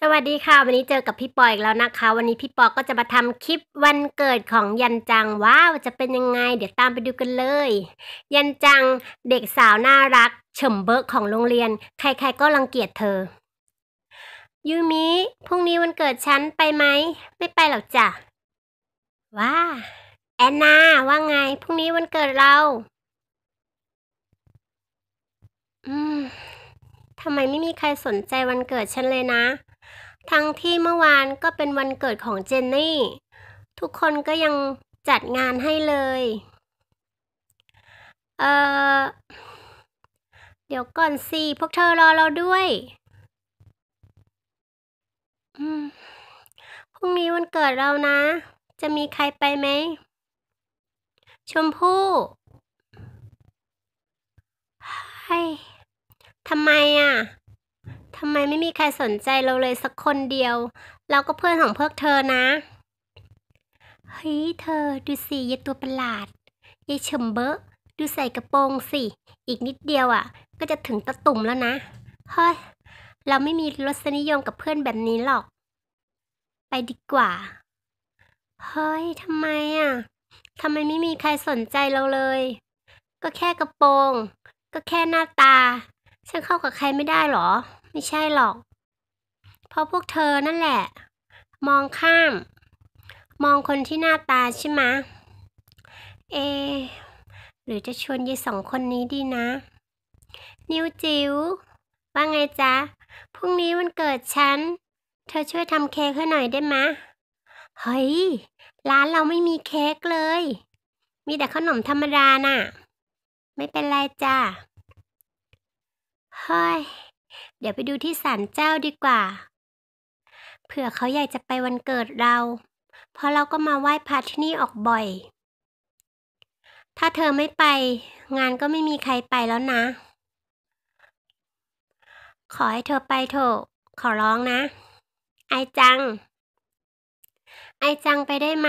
สวัสดีค่ะ วันนี้เจอกับพี่ปออีกแล้วนะคะ วันนี้พี่ปอก็จะมาทำคลิปวันเกิดของยันจังว้าว จะเป็นยังไง เดี๋ยวตามไปดูกันเลย ยันจังเด็กสาวน่ารักเฉมเบิกของโรงเรียน ใครๆก็รังเกียจเธอยูมิพรุ่งนี้วันเกิดฉันไปไหม ไม่ไปหรอกจ้ะว้าแอนนาว่าไงพรุ่งนี้วันเกิดเรา อืมทำไมไม่มีใครสนใจวันเกิดฉันเลยนะทั้งที่เมื่อวานก็เป็นวันเกิดของเจนนี่ ทุกคนก็ยังจัดงานให้เลย เออเดี๋ยวก่อนสิพวกเธอรอเราด้วยพรุ่งนี้วันเกิดเรานะ จะมีใครไปไหมชมพู่ใช่ทำไมอ่ะทำไมไม่มีใครสนใจเราเลย สักคนเดียว เราก็เพื่อนของพวกเธอนะ เฮ้ย เธอดูสิยายตัวประหลาดยายเฉมเบอะดูใส่กระโปรงสิ อีกนิดเดียวอะ่ะ ก็จะถึงตะตุ่มแล้วนะ เฮ้ย เราไม่มีรสนิยมกับเพื่อนแบบนี้หรอก ไปดีกว่า เฮ้ยทำไมอะ่ะทำไมไม่มีใครสนใจเราเลย ก็แค่กระโปรง ก็แค่หน้าตา ฉันเข้ากับใครไม่ได้หรอไม่ใช่หรอก เพราะพวกเธอนั่นแหละ มองข้าม มองคนที่หน้าตาใช่ไหมเอ หรือจะชวนยีสองคนนี้ดีนะ นิวจิว๋วว่าไงจ๊ะ พรุ่งนี้วันเกิดฉัน เธอช่วยทำเค้กให้หน่อยได้ไหมเฮ้ย ร้านเราไม่มีเค้กเลย มีแต่ขนมธรรมดาน่ะ ไม่เป็นไรจ้ะเฮ้ยดี๋ยวไปดูที่ศาลเจ้าดีกว่า เผื่อเขาอยากจะไปวันเกิดเรา เพราะเราก็มาไหว้พระที่นี่ออกบ่อย ถ้าเธอไม่ไปงานก็ไม่มีใครไปแล้วนะ ขอให้เธอไปเถอะ ขอร้องนะ ไอจัง ไอจังไปได้ไหม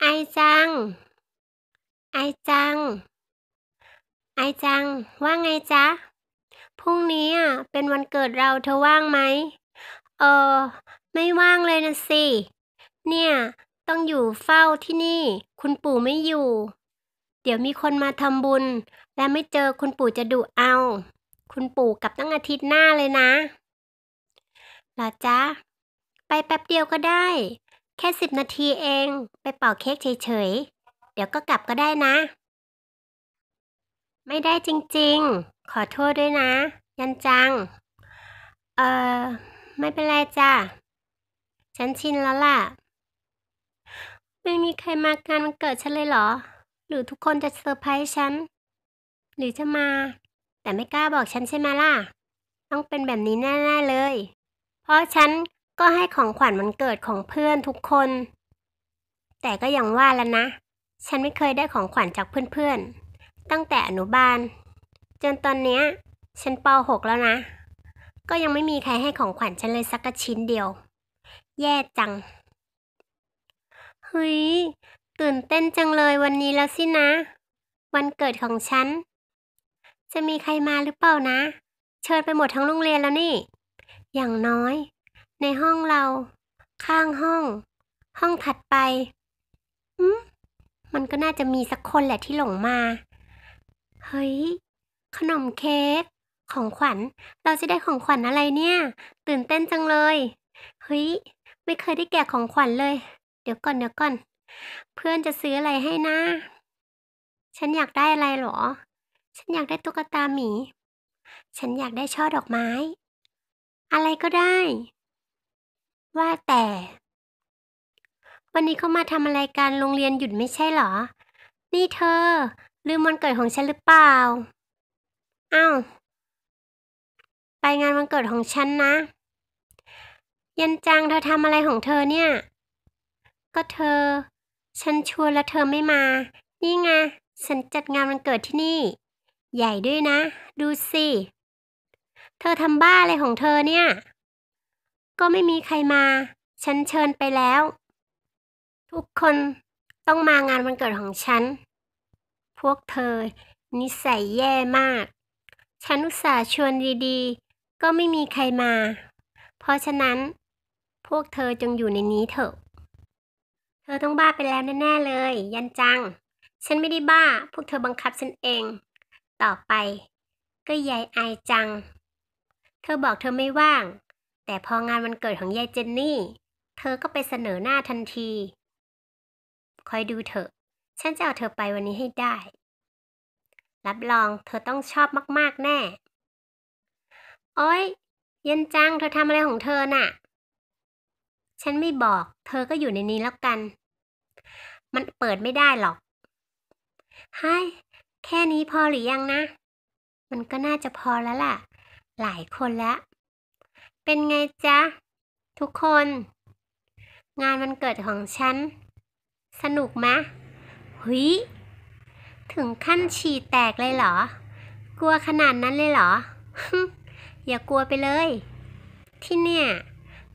ไอจัง ไอจัง ไอจังว่าไงจ๊ะพรุ่งนี้อ่ะเป็นวันเกิดเราเธอว่างไหมเออไม่ว่างเลยนะสิเนี่ยต้องอยู่เฝ้าที่นี่คุณปู่ไม่อยู่ เดี๋ยวมีคนมาทำบุญ และไม่เจอคุณปู่จะดุเอา คุณปู่กลับตั้งอาทิตย์หน้าเลยนะหรอจ๊ะไปแป๊บเดียวก็ได้ แค่สิบนาทีเองไปเป่าเค้กเฉยๆเดี๋ยวก็กลับก็ได้นะ ไม่ได้จริง ๆขอโทษด้วยนะยันจังเออไม่เป็นไรจ้ะ ฉันชินแล้วล่ะไม่มีใครมากานมันเกิดฉันเลยเหรอ หรือทุกคนจะเซอร์ไพรส์ฉันหรือจะมา แต่ไม่กล้าบอกฉันใช่ไหมล่ะต้องเป็นแบบนี้แน่ๆเลย เพราะฉันก็ให้ของขวัญวันเกิดของเพื่อนทุกคน แต่ก็อย่างว่าแล้วนะฉันไม่เคยได้ของขวัญจากเพื่อนๆ ตั้งแต่อนุบาลจนตอนเนี้ยฉันปหกแล้วนะ ก็ยังไม่มีใครให้ของขวัญฉันเลยสักชิ้นเดียว แย่จัง เฮ้ยตื่นเต้นจังเลยวันนี้แล้วสินะ วันเกิดของฉัน จะมีใครมาหรือเปล่านะ เชิญไปหมดทั้งโรงเรียนแล้วนี่ อย่างน้อย ในห้องเรา ข้างห้อง ห้องถัดไปอืมมันก็น่าจะมีสักคนแหละที่หลงมา เฮ้ยขนมเค้กของขวัญเราจะได้ของขวัญอะไรเนี่ย ตื่นเต้นจังเลยเฮ้ยไม่เคยได้แกะของขวัญเลยเดี๋ยวก่อนเดี๋ยวก่อน เพื่อนจะซื้ออะไรให้นะ ฉันอยากได้อะไรหรอ ฉันอยากได้ตุ๊กตาหมี ฉันอยากได้ช่อดอกไม้ อะไรก็ได้ ว่าแต่ วันนี้เขามาทำอะไรการโรงเรียนหยุดไม่ใช่หรอ นี่เธอลืมวันเกิดของฉันหรือเปล่าอ้าวไปงานวันเกิดของฉันนะ ยันจังเธอทำอะไรของเธอเนี่ย ก็เธอ ฉันชวน แล้วเธอไม่มา นี่ไงฉันจัดงานวันเกิดที่นี่ ใหญ่ด้วยนะ ดูสิเธอทำบ้าอะไรของเธอเนี่ย ก็ไม่มีใครมา ฉันเชิญไปแล้ว ทุกคนต้องมางานวันเกิดของฉัน พวกเธอนิสัยแย่มากฉันอุตส่าห์ชวนดีๆก็ไม่มีใครมา เพราะฉะนั้นพวกเธอจงอยู่ในนี้เถอะ เธอต้องบ้าไปแล้วแน่ๆเลยยันจัง ฉันไม่ได้บ้าพวกเธอบังคับฉันเอง ต่อไปก็ยายอายจัง เธอบอกเธอไม่ว่าง แต่พองานวันเกิดของยายเจนนี่ เธอก็ไปเสนอหน้าทันที คอยดูเถอะฉันจะเอาเธอไปวันนี้ให้ได้รับรองเธอต้องชอบมากๆแน่ โอ้ยเย็นจัง เธอทำอะไรของเธอน่ะ ฉันไม่บอก เธอก็อยู่ในนี้แล้วกัน มันเปิดไม่ได้หรอกไฮแค่นี้พอหรือยังนะ มันก็น่าจะพอแล้วล่ะ หลายคนแล้ว เป็นไงจ๊ะ ทุกคน งานวันเกิดของฉัน สนุกไหมหุยถึงขั้นฉี่แตกเลยเหรอ กลัวขนาดนั้นเลยเหรอ อย่ากลัวไปเลย ที่เนี่ย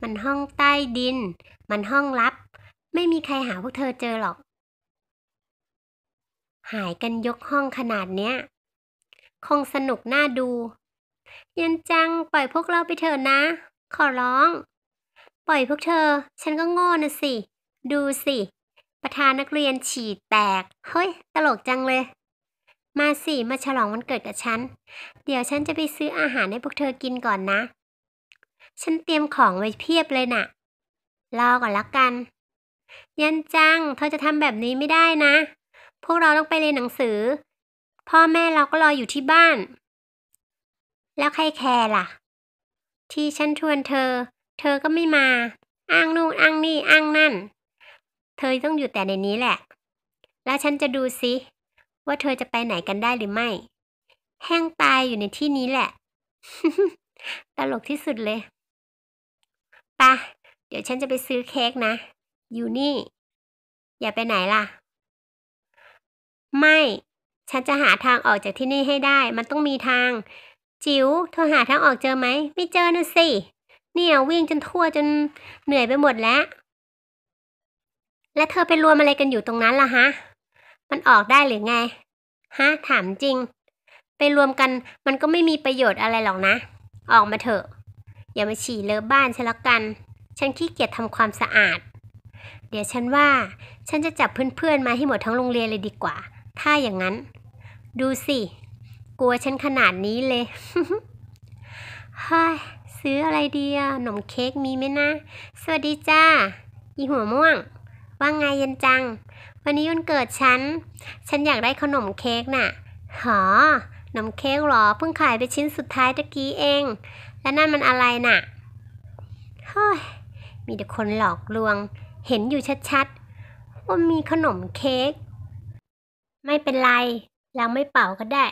มันห้องใต้ดิน มันห้องลับ ไม่มีใครหาพวกเธอเจอหรอก หายกันยกห้องขนาดเนี้ยคงสนุกน่าดูยันจังปล่อยพวกเราไปเถอะนะ ขอร้อง ปล่อยพวกเธอ ฉันก็โง่นะสิดูสิประธานนักเรียนฉี่แตก เฮ้ย ตลกจังเลย มาสิ มาฉลองวันเกิดกับฉัน เดี๋ยวฉันจะไปซื้ออาหารให้พวกเธอกินก่อนนะ ฉันเตรียมของไว้เพียบเลยนะ่ะ รอก่อนละกัน ยันจัง เธอจะทำแบบนี้ไม่ได้นะ พวกเราต้องไปเรียนหนังสือ พ่อแม่เราก็รออยู่ที่บ้าน แล้วใครแคร์ล่ะ ที่ฉันชวนเธอ เธอก็ไม่มา อ้างนู่นอ้างนี่อ้างนั่นเธอต้องอยู่แต่ในนี้แหละ แล้วฉันจะดูซิ ว่าเธอจะไปไหนกันได้หรือไม่ แห้งตายอยู่ในที่นี้แหละ ตลกที่สุดเลย ปะ เดี๋ยวฉันจะไปซื้อเค้กนะอยู่นี่ อย่าไปไหนล่ะ ไม่ ฉันจะหาทางออกจากที่นี่ให้ได้ มันต้องมีทาง จิ๋วเธอหาทางออกเจอไหมไม่เจอนะสิเนี่ยวิ่งจนทั่วจนเหนื่อยไปหมดแล้วและเธอไปรวมอะไรกันอยู่ตรงนั้นล่ะฮะ มันออกได้หรือไง ฮะถามจริง ไปรวมกันมันก็ไม่มีประโยชน์อะไรหรอกนะ ออกมาเถอะ อย่ามาฉี่เลอะบ้านฉันละกัน ฉันขี้เกียจทำความสะอาด เดี๋ยวฉันว่า ฉันจะจับเพื่อนๆมาให้หมดทั้งโรงเรียนเลยดีกว่า ถ้าอย่างนั้น ดูสิ กลัวฉันขนาดนี้เลยฮ้ยซื้ออะไรดีอะขนมเค้กมีไหมนะ สวัสดีจ้าอีหัวม่วงว่าไงเย็นจัง วันนี้วันเกิดฉัน ฉันอยากได้ขนมเค้กน่ะ หอขนมเค้กหรอ เพิ่งขายไปชิ้นสุดท้ายตะกี้เอง แล้วนั่นมันอะไรน่ะเฮ้ยมีแต่คนหลอกลวง เห็นอยู่ชัดๆว่ามีขนมเค้ก ไม่เป็นไร เราไม่เป่าก็ได้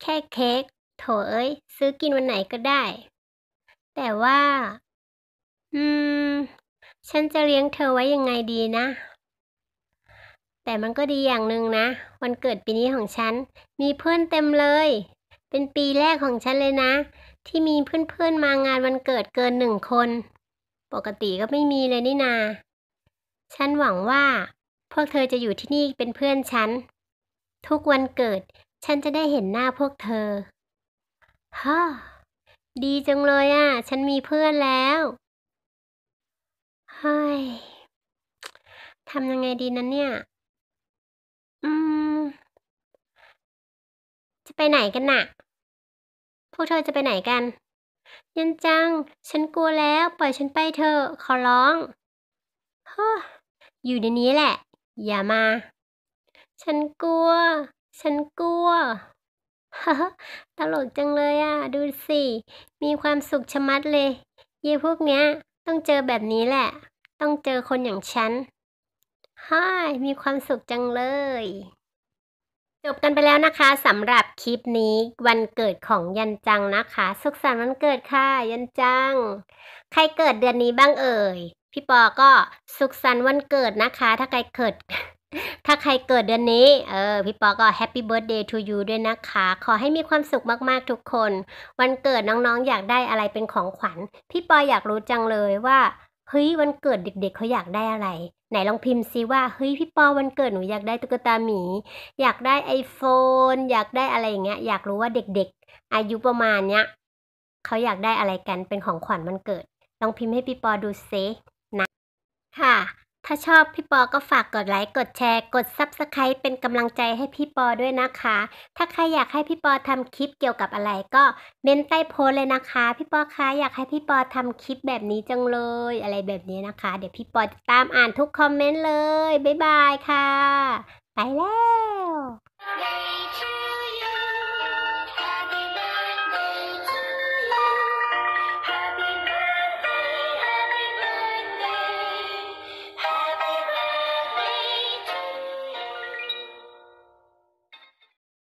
แค่เค้กโถเอ้ยซื้อกินวันไหนก็ได้ แต่ว่า อืมฉันจะเลี้ยงเธอไว้ยังไงดีนะ แต่มันก็ดีอย่างหนึ่งนะ วันเกิดปีนี้ของฉัน มีเพื่อนเต็มเลย เป็นปีแรกของฉันเลยนะ ที่มีเพื่อนๆมางานวันเกิดเกินหนึ่งคน ปกติก็ไม่มีเลยนี่นา ฉันหวังว่า พวกเธอจะอยู่ที่นี่เป็นเพื่อนฉัน ทุกวันเกิดฉันจะได้เห็นหน้าพวกเธอ ฮ่า ดีจังเลยอะ่ะ ฉันมีเพื่อนแล้ว้ยทำยังไงดีนั้นเนี่ย อืม จะไปไหนกันน่ะพวกเธอจะไปไหนกัน ยันจัง ฉันกลัวแล้ว ปล่อยฉันไปเถอะขอร้องฮอยู่ในนี้แหละ อย่ามา ฉันกลัว ฉันกลัวฮตลกจังเลยอ่ะดูสิ มีความสุขชะมัดเลย เย่พวกเนี้ย ต้องเจอแบบนี้แหละต้องเจอคนอย่างฉันฮ่ามีความสุขจังเลย จบกันไปแล้วนะคะสำหรับคลิปนี้ วันเกิดของยันจังนะคะ สุขสันต์วันเกิดค่ะ ยันจัง ใครเกิดเดือนนี้บ้างเอ่ยพี่ปอก็สุขสันต์วันเกิดนะคะ ถ้าใครเกิด ถ้าใครเกิดเดือนนี้ เออ พี่ปอก็แฮปปี้เบิร์ดเดย์ทูยูด้วยนะคะ ขอให้มีความสุขมากๆทุกคน วันเกิดน้องๆ อยากได้อะไรเป็นของขวัญ พี่ปออยากรู้จังเลยว่าเฮ้ยวันเกิดเด็กๆ เขาอยากได้อะไร ไหนลองพิมพ์ซิว่าเฮ้ยพี่ปอวันเกิดหนูอยากได้ตุ๊กตาหมี อยากได้ไอโฟนอยากได้อะไรอย่างเงี้ยอยากรู้ว่าเด็กๆอายุประมาณเนี้ยเขาอยากได้อะไรกัน เป็นของขวัญวันเกิด ลองพิมพ์ให้พี่ปอดูซินะ ค่ะถ้าชอบพี่ปอ ก็ฝากกดไลค์ กดแชร์ กด s u b สไครป์เป็นกำลังใจให้พี่ปอด้วยนะคะ ถ้าใครอยากให้พี่ปอทำคลิปเกี่ยวกับอะไรก็เม้นใต้โพสเลยนะคะ พี่ปอคะอยากให้พี่ปอทำคลิปแบบนี้จังเลย อะไรแบบนี้นะคะ เดี๋ยวพี่ปอจะตามอ่านทุกคอมเมนต์เลย บ๊ายบายค่ะ ไปแล้ว